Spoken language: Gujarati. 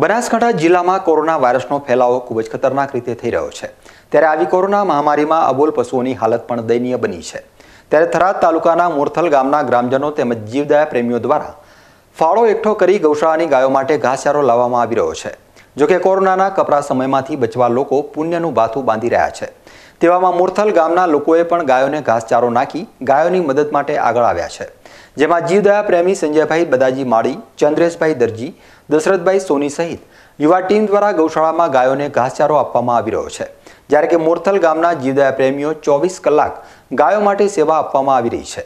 બનાસકાંઠા જિલ્લામાં કોરોના વાયરસનો ફેલાવો ખૂબ જ ખતરનાક રીતે થઈ રહ્યો છે ત્યારે આવી કોરોના મહામારીમાં અબોલ પશુઓની હાલત પણ દયનીય બની છે ત્યારે થરાદ તાલુકાના મોરથલ ગામના ગ્રામજનો તેમજ જીવદયા પ્રેમીઓ દ્વારા ફાળો એકઠો કરી ગૌશાળાની ગાયો માટે ઘાસચારો લાવવામાં આવી રહ્યો છે જોકે કોરોનાના કપરા સમયમાંથી બચવા લોકો પુણ્યનું બાથું બાંધી રહ્યા છે તેવામાં મોરથલ ગામના લોકોએ પણ ગાયોને ઘાસચારો નાખી ગાયોની મદદ માટે આગળ આવ્યા છે જેમાં જીવદયા પ્રેમી સંજયભાઈ બદાજી માળી ચંદ્રેશભાઈ દરજી દશરથભાઈ સોની સહિત યુવા ટીમ દ્વારા ગૌશાળામાં ગાયોને ઘાસચારો આપવામાં આવી રહ્યો છે જ્યારે કે મોરથલ ગામના જીવદયા પ્રેમીઓ ચોવીસ કલાક ગાયો માટે સેવા આપવામાં આવી રહી છે